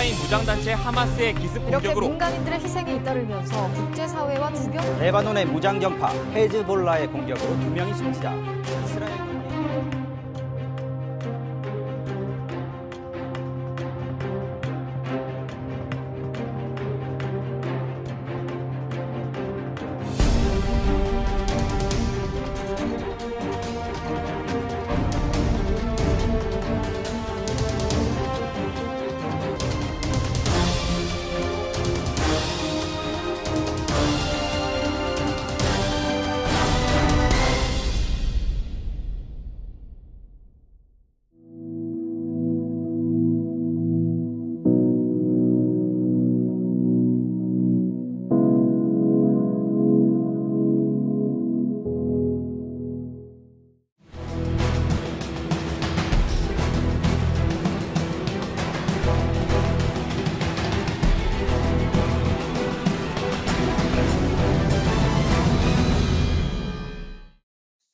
팔레스타인 무장단체 하마스의 기습 공격으로 민간인들의 희생이 잇따르면서 국제사회와 주변 레바논의 무장전파 헤즈볼라의 공격으로 두 명이 숨지자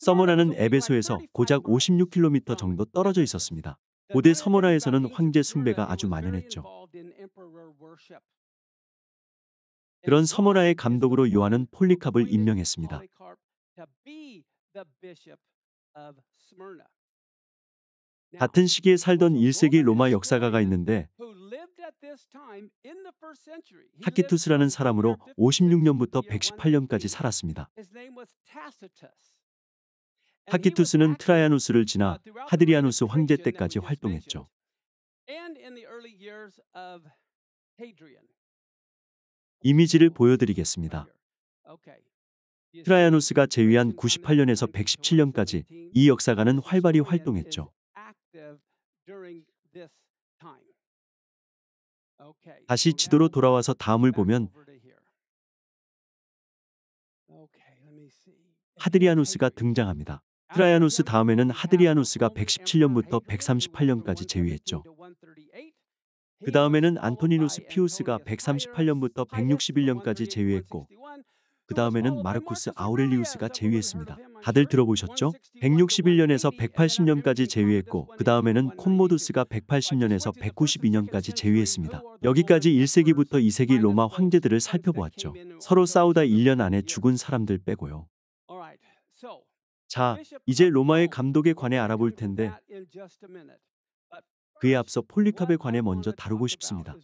서머나는 에베소에서 고작 56km 정도 떨어져 있었습니다. 고대 서머나에서는 황제 숭배가 아주 만연했죠. 그런 서머나의 감독으로 요한은 폴리캅을 임명했습니다. 같은 시기에 살던 1세기 로마 역사가가 있는데 타키투스라는 사람으로 56년부터 118년까지 살았습니다. 파키투스는 트라이아누스를 지나 하드리아누스 황제 때까지 활동했죠. 이미지를 보여드리겠습니다. 트라이아누스가 제위한 98년에서 117년까지 이 역사가는 활발히 활동했죠. 다시 지도로 돌아와서 다음을 보면 하드리아누스가 등장합니다. 트라이아누스 다음에는 아, 하드리아누스가 117년부터 138년까지 재위했죠. 그 다음에는 안토니누스 피우스가 138년부터 161년까지 재위했고 그 다음에는 마르쿠스 아우렐리우스가 재위했습니다. 다들 들어보셨죠? 161년에서 180년까지 재위했고 그 다음에는 콘모두스가 180년에서 192년까지 재위했습니다. 여기까지 1세기부터 2세기 로마 황제들을 살펴보았죠. 서로 싸우다 1년 안에 죽은 사람들 빼고요. 자, 이제 로마의 감독에 관해 알아볼 텐데 그에 앞서 폴리캅에 관해 먼저 다루고 싶습니다.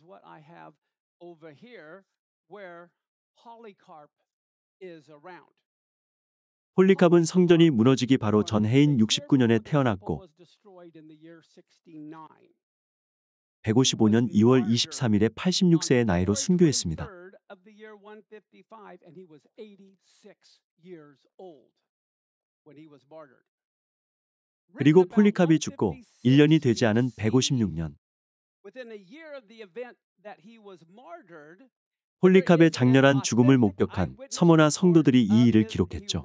폴리캅은 성전이 무너지기 바로 전 해인 69년에 태어났고 155년 2월 23일에 86세의 나이로 순교했습니다. 그리고 폴리캅이 죽고 1년이 되지 않은 156년 폴리캅의 장렬한 죽음을 목격한 서머나 성도들이 이 일을 기록했죠.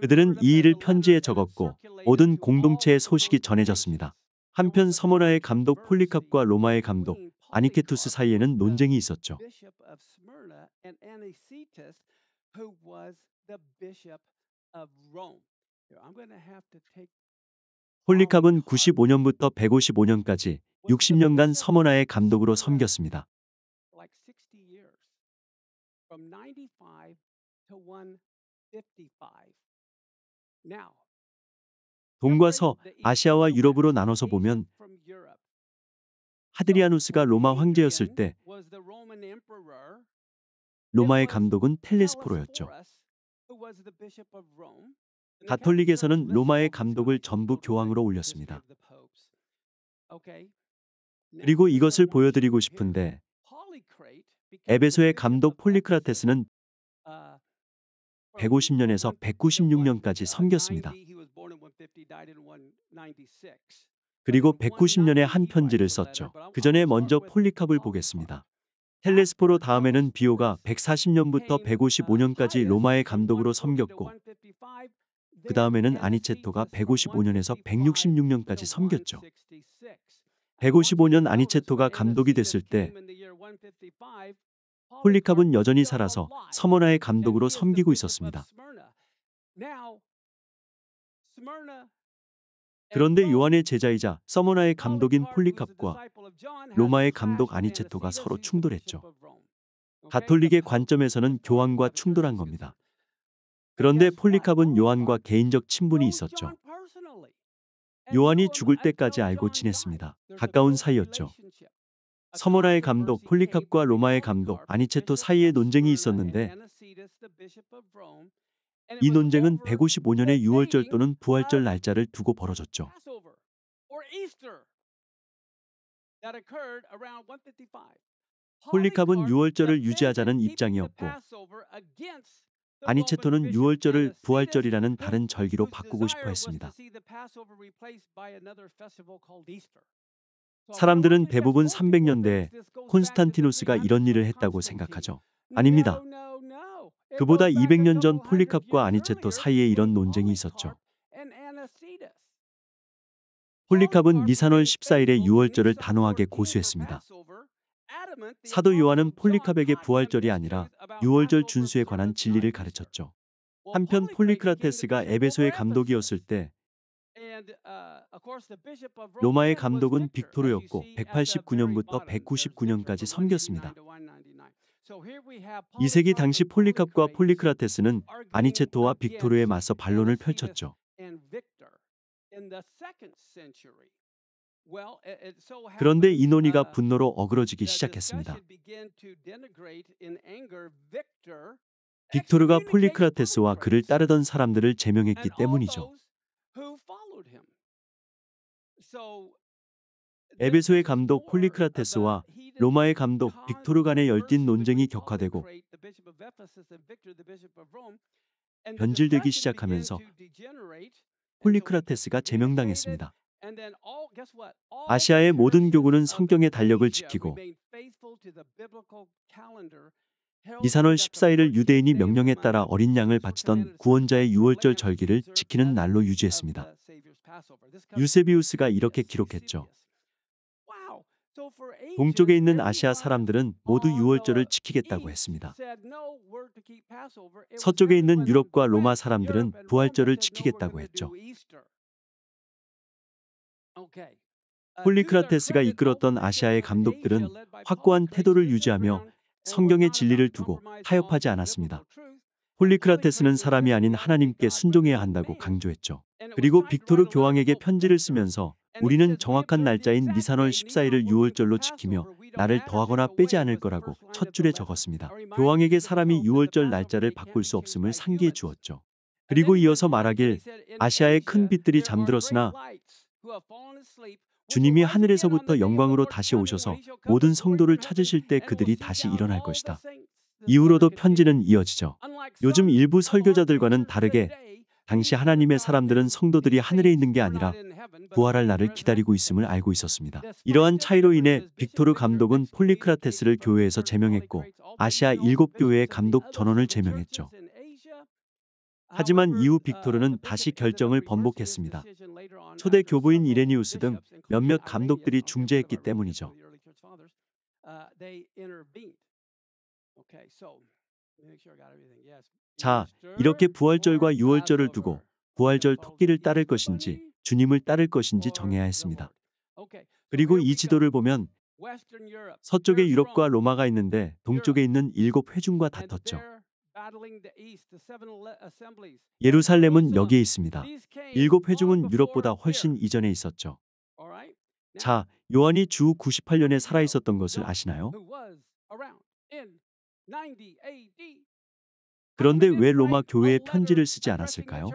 그들은 이 일을 편지에 적었고 모든 공동체의 소식이 전해졌습니다. 한편 서머나의 감독 폴리캅과 로마의 감독 아니케투스 사이에는 논쟁이 uh, 있었죠. 홀리캅은 95년부터 155년까지 60년간 서머나의 감독으로 섬겼습니다. 동과 서, 아시아와 유럽으로 나눠서 보면 하드리아누스가 로마 황제였을 때 로마의 감독은 텔레스포로였죠. 가톨릭에서는 로마의 감독을 전부 교황으로 올렸습니다. 그리고 이것을 보여드리고 싶은데 에베소의 감독 폴리크라테스는 150년에서 uh, 196년까지 uh, 섬겼습니다. 그리고 190년에 한 편지를 썼죠. 그 전에 먼저 폴리캅을 보겠습니다. 헬레스포로 다음에는 비오가 140년부터 155년까지 로마의 감독으로 섬겼고 그 다음에는 아니체토가 155년에서 166년까지 섬겼죠. 155년 아니체토가 감독이 됐을 때 폴리캅은 여전히 살아서 서머나의 감독으로 섬기고 있었습니다. 그런데 요한의 제자이자 서머나의 감독인 폴리캅과 로마의 감독 아니체토가 서로 충돌했죠. 가톨릭의 관점에서는 교황과 충돌한 겁니다. 그런데 폴리캅은 요한과 개인적 친분이 있었죠. 요한이 죽을 때까지 알고 지냈습니다. 가까운 사이였죠. 서머나의 감독 폴리캅과 로마의 감독 아니체토 사이에 논쟁이 있었는데 이 논쟁은 155년의 유월절 또는 부활절 날짜를 두고 벌어졌죠. 홀리캅은유월절을 유지하자는 입장이었고 아니체토는 유월절을 부활절이라는 다른 절기로 바꾸고 싶어 했습니다. 사람들은 대부분 300년대에 콘스탄티누스가 이런 일을 했다고 생각하죠. 아닙니다. 그보다 200년 전 폴리캅과 아니체토 사이에 이런 논쟁이 있었죠. 폴리캅은 니산월 1 4일에 유월절을 단호하게 고수했습니다. 사도 요한은 폴리캅에게 부활절이 아니라 유월절 준수에 관한 진리를 가르쳤죠. 한편 폴리크라테스가 에베소의 감독이었을 때 로마의 감독은 빅토르였고 189년부터 199년까지 섬겼습니다. 이세기 당시 폴리캅과 폴리크라테스는 아니체토와 빅토르에 맞서 반론을 펼쳤죠. 그런데 이 논의가 uh, 분노로 어그러지기 시작했습니다. 빅토르가 폴리크라테스와 그를 따르던 사람들을 제명했기 때문이죠. 에베소의 감독 폴리크라테스와 로마의 감독 빅토르 간의 열띤 논쟁이 격화되고 변질되기 시작하면서 폴리크라테스가 제명당했습니다. 아시아의 모든 교구는 성경의 달력을 지키고 이산월 14일을 유대인이 명령에 따라 어린 양을 바치던 구원자의 유월절 절기를 지키는 날로 유지했습니다. 유세비우스가 이렇게 기록했죠. 동쪽에 있는 아시아 사람들은 모두 유월절을 지키겠다고 했습니다. 서쪽에 있는 유럽과 로마 사람들은 부활절을 지키겠다고 했죠. 폴리크라테스가 어, 이끌었던 아시아의 감독들은 확고한 태도를 유지하며 성경의 진리를 두고 타협하지 않았습니다. 폴리크라테스는 사람이 아닌 하나님께 순종해야 한다고 강조했죠. 그리고 빅토르 교황에게 편지를 쓰면서 우리는 정확한 날짜인 니산월 14일을 유월절로 지키며 나를 더하거나 빼지 않을 거라고 첫 줄에 적었습니다. 교황에게 사람이 유월절 날짜를 바꿀 수 없음을 상기해 주었죠. 그리고 이어서 말하길 아시아의 큰 빛들이 잠들었으나 주님이 하늘에서부터 영광으로 다시 오셔서 모든 성도를 찾으실 때 그들이 다시 일어날 것이다. 이후로도 편지는 이어지죠. 요즘 일부 설교자들과는 다르게 당시 하나님의 사람들은 성도들이 하늘에 있는 게 아니라 부활할 날을 기다리고 있음을 알고 있었습니다. 이러한 차이로 인해 빅토르 감독은 폴리크라테스를 교회에서 제명했고 아시아 7교회의 감독 전원을 제명했죠. 하지만 이후 빅토르는 다시 결정을 번복했습니다. 초대 교부인 이레니우스 등 몇몇 감독들이 중재했기 때문이죠. 자, 이렇게 부활절과 유월절을 두고 부활절 oh, 토끼를 따를 것인지 주님을 따를 것인지 정해야 했습니다. 그리고 이 지도를 보면 서쪽에 유럽과 로마가 있는데 동쪽에 있는 일곱 회중과 다퉜죠. 예루살렘은 여기에 있습니다. 일곱 회중은 유럽보다 훨씬 이전에 있었죠. 자, 요한이 주 98년에 살아 있었던 것을 아시나요? 그런데 왜 로마 교회에 편지를 쓰지 않았을까요?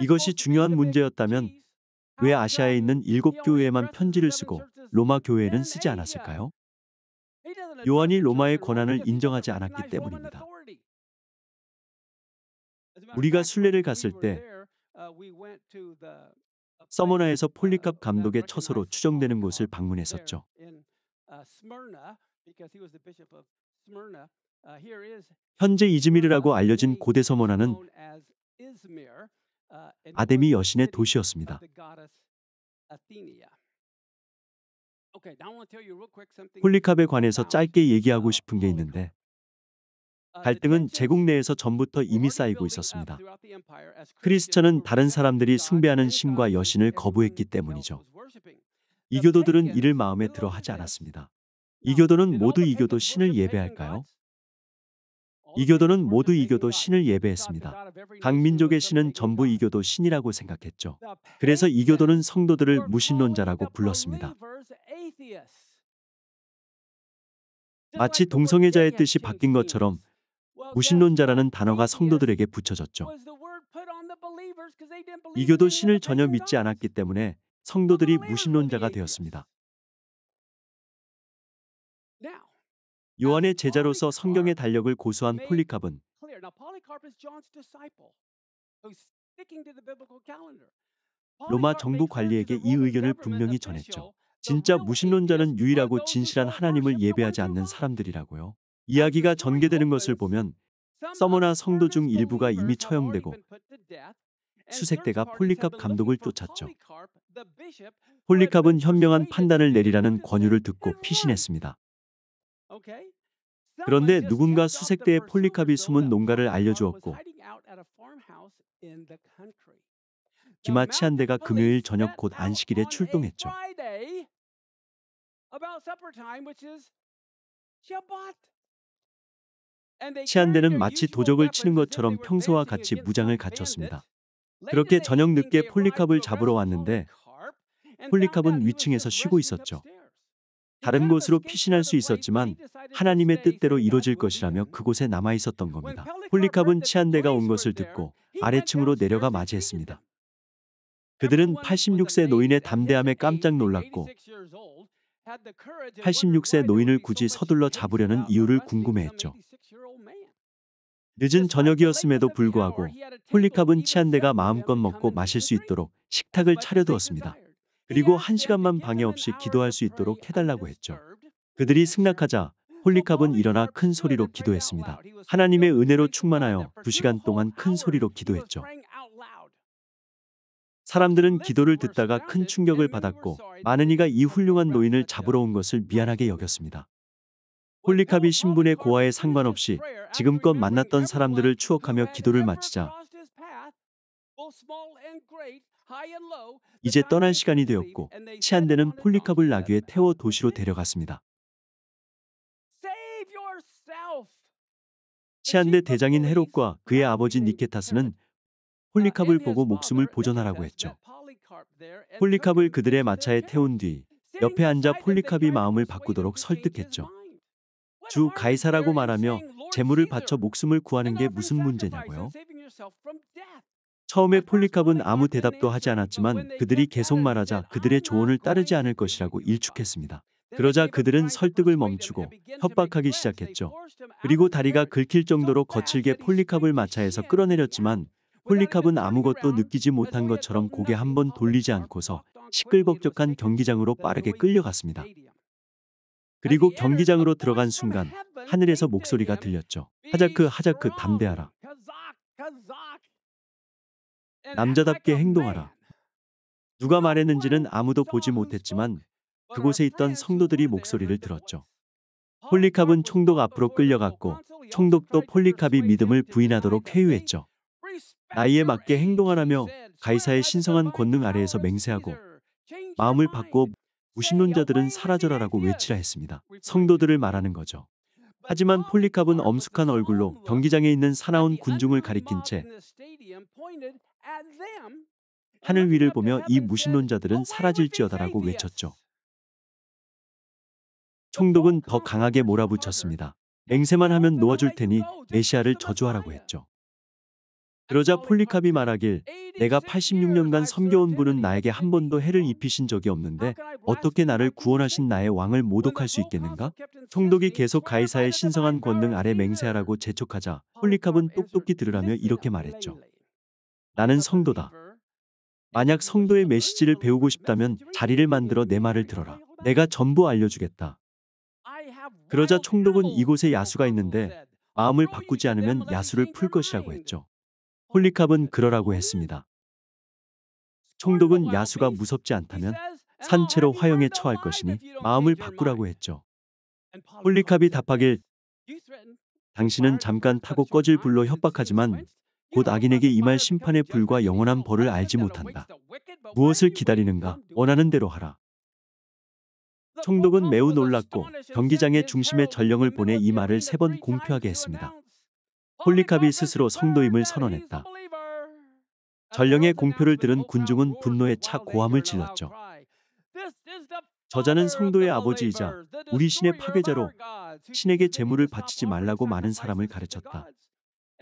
이것이 중요한 문제였다면 왜 아시아에 있는 일곱 교회에만 편지를 쓰고 로마 교회는 쓰지 않았을까요? 요한이 로마의 권한을 인정하지 않았기 때문입니다. 우리가 순례를 갔을 때 uh, 서머나에서 폴리캅 감독의 처서로 추정되는 곳을 방문했었죠. Uh, Uh, 현재 이즈미르라고 알려진 고대 서머나는 uh, 아데미 여신의 도시였습니다. 홀리캅에 관해서 짧게 얘기하고 uh, 싶은 게 있는데 갈등은 제국 내에서 전부터 이미 쌓이고 있었습니다. 크리스천은 다른 사람들이 숭배하는 신과 여신을 거부했기 때문이죠. 이교도들은 이를 마음에 들어 하지 않았습니다. 이교도는 아, 모두 이교도 신을 예배할까요? 이교도는 어, 모두 이교도 신을 예배했습니다. 각 민족의 신은 전부 이교도 신이라고 생각했죠. 그래서 이교도는 성도들을 무신론자라고 불렀습니다. 마치 동성애자의 뜻이 바뀐 것처럼 무신론자라는 단어가 성도들에게 붙여졌죠. 이교도 신을 전혀 믿지 않았기 때문에 성도들이 무신론자가 되었습니다. 요한의 제자로서 성경의 달력을 고수한 폴리캅은 로마 정부 관리에게 이 의견을 분명히 전했죠. 진짜 무신론자는 유일하고 진실한 하나님을 예배하지 않는 사람들이라고요. 이야기가 전개되는 것을 보면 서머나 성도 중 일부가 이미 처형되고 수색대가 폴리캅 감독을 쫓았죠. 폴리캅은 현명한 판단을 내리라는 권유를 듣고 피신했습니다. 그런데 누군가 수색대에 폴리캅이 숨은 농가를 알려주었고 기마치 한 대가 금요일 저녁 곧 안식일에 출동했죠. 치안대는 마치 도적을 치는 것처럼 평소와 같이 무장을 갖췄습니다. 그렇게 저녁 늦게 폴리캅을 잡으러 왔는데 폴리캅은 위층에서 쉬고 있었죠. 다른 곳으로 피신할 수 있었지만 하나님의 뜻대로 이루어질 것이라며 그곳에 남아 있었던 겁니다. 홀리캅은 치안대가 온 것을 듣고 아래층으로 내려가 맞이했습니다. 그들은 86세 노인의 담대함에 깜짝 놀랐고 86세 노인을 굳이 서둘러 잡으려는 이유를 궁금해했죠. 늦은 저녁이었음에도 불구하고 홀리캅은 치안대가 마음껏 먹고 마실 수 있도록 식탁을 차려두었습니다. 그리고 한 시간만 방해 없이 기도할 수 있도록 해달라고 했죠. 그들이 승낙하자 홀리캅은 일어나 큰 소리로 기도했습니다. 하나님의 은혜로 충만하여 2시간 동안 큰 소리로 기도했죠. 사람들은 기도를 듣다가 큰 충격을 받았고 많은 이가 이 훌륭한 노인을 잡으러 온 것을 미안하게 여겼습니다. 홀리캅이 신분의 고하에 상관없이 지금껏 만났던 사람들을 추억하며 기도를 마치자 이제 떠날 시간이 되었고 치안대는 폴리캅을 나귀에 태워 도시로 데려갔습니다. 치안대 대장인 헤롯과 그의 아버지 니케타스는 uh, 폴리캅을 보고 목숨을 보존하라고 했죠. 폴리캅을 그들의 마차에 태운 뒤 옆에 앉아 폴리캅이 마음을 바꾸도록 설득했죠. 주 가이사라고 말하며 재물을 바쳐 목숨을 구하는 게 무슨 문제냐고요? 처음에 폴리캅은 아무 대답도 하지 않았지만 그들이 계속 말하자 그들의 조언을 따르지 않을 것이라고 일축했습니다. 그러자 그들은 설득을 멈추고 협박하기 시작했죠. 그리고 다리가 긁힐 정도로 거칠게 폴리캅을 마차에서 끌어내렸지만 폴리캅은 아무것도 느끼지 못한 것처럼 고개 한 번 돌리지 않고서 시끌벅적한 경기장으로 빠르게 끌려갔습니다. 그리고 경기장으로 들어간 순간 하늘에서 목소리가 들렸죠. 하자크 하자크 담대하라. 남자답게 행동하라. 누가 말했는지는 아무도 보지 못했지만 그곳에 있던 성도들이 목소리를 들었죠. 폴리캅은 총독 앞으로 끌려갔고 총독도 폴리캅이 믿음을 부인하도록 회유했죠. 나이에 맞게 행동하라며 가이사의 신성한 권능 아래에서 맹세하고 마음을 바꿔 무신론자들은 사라져라라고 외치라 했습니다. 성도들을 말하는 거죠. 하지만 폴리캅은 엄숙한 얼굴로 경기장에 있는 사나운 군중을 가리킨 채 하늘 위를 보며 이 무신론자들은 사라질지어다라고 외쳤죠. 총독은 더 강하게 몰아붙였습니다. 맹세만 하면 놓아줄 테니 메시아를 저주하라고 했죠. 그러자 폴리캅이 말하길 내가 86년간 섬겨온 분은 나에게 한 번도 해를 입히신 적이 없는데 어떻게 나를 구원하신 나의 왕을 모독할 수 있겠는가? 총독이 계속 가이사의 신성한 권능 아래 맹세하라고 재촉하자 폴리캅은 똑똑히 들으라며 이렇게 말했죠. 나는 성도다. 만약 성도의 메시지를 배우고 싶다면 자리를 만들어 내 말을 들어라. 내가 전부 알려주겠다. 그러자 총독은 이곳에 야수가 있는데 마음을 바꾸지 않으면 야수를 풀 것이라고 했죠. 홀리캅은 그러라고 했습니다. 총독은 야수가 무섭지 않다면 산채로 화형에 처할 것이니 마음을 바꾸라고 했죠. 홀리캅이 답하길 당신은 잠깐 타고 꺼질 불로 협박하지만 곧 악인에게 임할 심판의 불과 영원한 벌을 알지 못한다. 무엇을 기다리는가? 원하는 대로 하라. 청독은 매우 놀랐고 경기장의 중심에 전령을 보내 이 말을 세 번 공표하게 했습니다. 홀리카비 스스로 성도임을 선언했다. 전령의 공표를 들은 군중은 분노에 차 고함을 질렀죠. 저자는 성도의 아버지이자 우리 신의 파괴자로 신에게 재물을 바치지 말라고 많은 사람을 가르쳤다.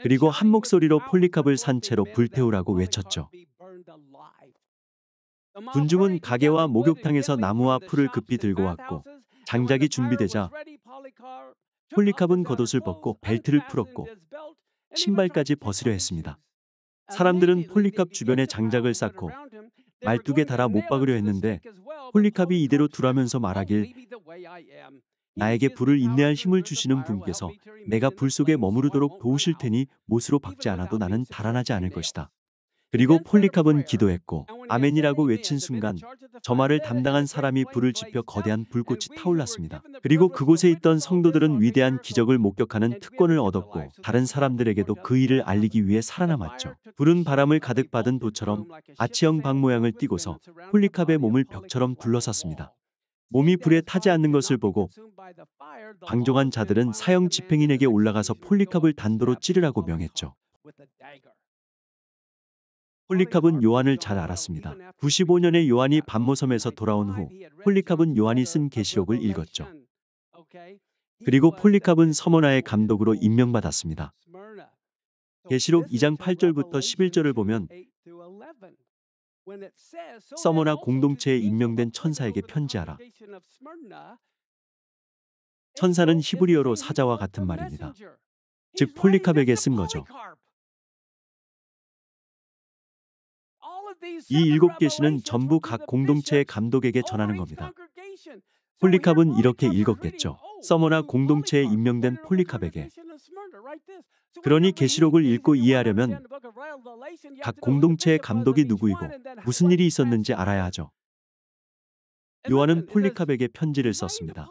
그리고 한 목소리로 폴리캅을 산 채로 불태우라고 외쳤죠. 군중은 가게와 목욕탕에서 나무와 풀을 급히 들고 왔고 장작이 준비되자 폴리캅은 겉옷을 벗고 벨트를 풀었고 신발까지 벗으려 했습니다. 사람들은 폴리캅 주변에 장작을 쌓고 말뚝에 달아 못 박으려 했는데 폴리캅이 이대로 두라면서 말하길 나에게 불을 인내할 힘을 주시는 분께서 내가 불 속에 머무르도록 도우실 테니 못으로 박지 않아도 나는 달아나지 않을 것이다. 그리고 폴리캅은 기도했고 아멘이라고 외친 순간 저 말을 담당한 사람이 불을 지펴 거대한 불꽃이 타올랐습니다. 그리고 그곳에 있던 성도들은 위대한 기적을 목격하는 특권을 얻었고 다른 사람들에게도 그 일을 알리기 위해 살아남았죠. 불은 바람을 가득 받은 도처럼 아치형 방 모양을 띠고서 폴리캅의 몸을 벽처럼 둘러섰습니다 몸이 불에 타지 않는 것을 보고 방종한 자들은 사형 집행인에게 올라가서 폴리캅을 단도로 찌르라고 명했죠. 폴리캅은 요한을 잘 알았습니다. 95년에 요한이 반모섬에서 돌아온 후 폴리캅은 요한이 쓴 계시록을 읽었죠. 그리고 폴리캅은 서머나의 감독으로 임명받았습니다. 계시록 2장 8절부터 11절을 보면 서머나 oh, 공동체에 임명된 천사에게 편지하라. 천사는 히브리어로 사자와 같은 말입니다. 즉 폴리캅에게 쓴 거죠. 이 일곱 계시는 전부 각 공동체의 감독에게 전하는 겁니다. 폴리캅은 이렇게 읽었겠죠. 서머나 공동체에 임명된 폴리캅에게 그러니 계시록을 읽고 이해하려면 각 공동체의 감독이 누구이고 무슨 일이 있었는지 알아야 하죠. 요한은 폴리캅에게 편지를 썼습니다.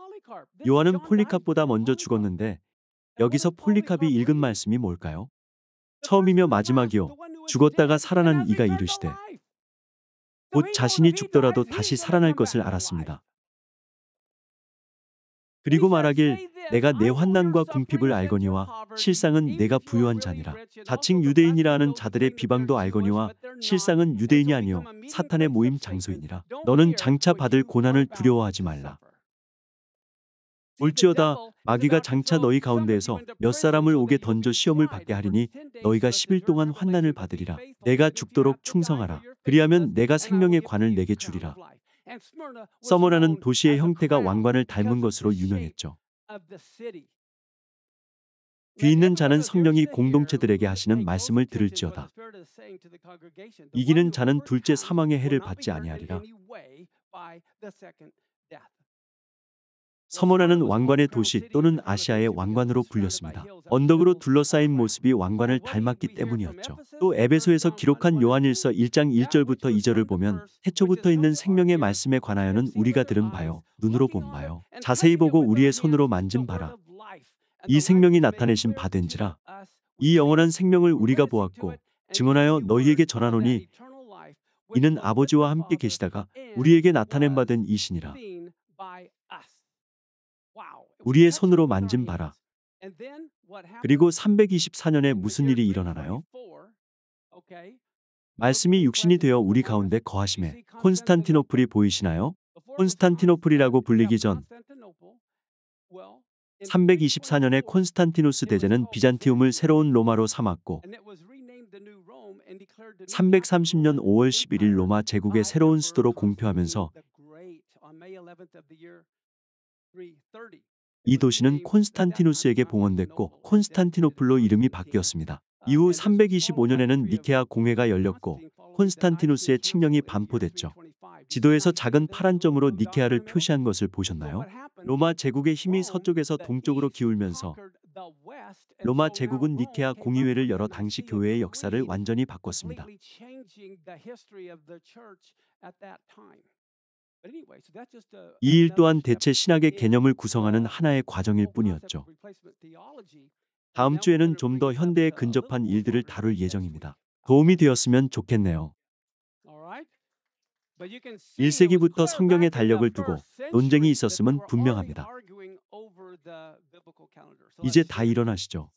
요한은 폴리캅보다 먼저 죽었는데 여기서 폴리캅이 읽은 말씀이 뭘까요? 처음이며 마지막이요 죽었다가 살아난 이가 이르시되 곧 자신이 죽더라도 다시 살아날 것을 알았습니다. 그리고 말하길 내가 내 환난과 궁핍을 알거니와 실상은 내가 부유한 자니라. 자칭 유대인이라 하는 자들의 비방도 알거니와 실상은 유대인이 아니요 사탄의 모임 장소이니라. 너는 장차 받을 고난을 두려워하지 말라. 올지어다 마귀가 장차 너희 가운데에서 몇 사람을 오게 던져 시험을 받게 하리니 너희가 10일 동안 환난을 받으리라. 내가 죽도록 충성하라. 그리하면 내가 생명의 관을 내게 주리라. 서머라는 도시의 형태가 왕관을 닮은 것으로 유명했죠. 귀 있는 자는 성령이 공동체들에게 하시는 말씀을 들을지어다. 이기는 자는 둘째 사망의 해를 받지 아니하리라. 서문화는 왕관의 도시 또는 아시아의 왕관으로 불렸습니다. 언덕으로 둘러싸인 모습이 왕관을 닮았기 때문이었죠. 또 에베소에서 기록한 요한일서 1장 1절부터 2절을 보면 태초부터 있는 생명의 말씀에 관하여는 우리가 들은 바요, 눈으로 본 바요, 자세히 보고 우리의 손으로 만진 바라. 이 생명이 나타내신 바된지라. 이 영원한 생명을 우리가 보았고 증언하여 너희에게 전하노니 이는 아버지와 함께 계시다가 우리에게 나타낸 바 된 이신이라. 우리의 손으로 만진 바라. 그리고 324년에 무슨 일이 일어나나요? 말씀이 육신이 되어 우리 가운데 거하심에 콘스탄티노플이 보이시나요? 콘스탄티노플이라고 불리기 전 324년에 콘스탄티누스 대제는 비잔티움을 새로운 로마로 삼았고 330년 5월 11일 로마 제국의 새로운 수도로 공표하면서 이 도시는 콘스탄티누스에게 봉헌됐고 콘스탄티노플로 이름이 바뀌었습니다. 이후 325년에는 니케아 공회가 열렸고 콘스탄티누스의 칙령이 반포됐죠. 지도에서 작은 파란 점으로 니케아를 표시한 것을 보셨나요? 로마 제국의 힘이 서쪽에서 동쪽으로 기울면서 로마 제국은 니케아 공의회를 열어 당시 교회의 역사를 완전히 바꿨습니다. 이일 또한 대체 신학의 개념을 구성하는 하나의 과정일 뿐이었죠. 다음 주에는 좀 더 현대에 근접한 일들을 다룰 예정입니다. 도움이 되었으면 좋겠네요. 1세기부터 성경의 달력을 두고 논쟁이 있었으면 분명합니다. 이제 다 일어나시죠.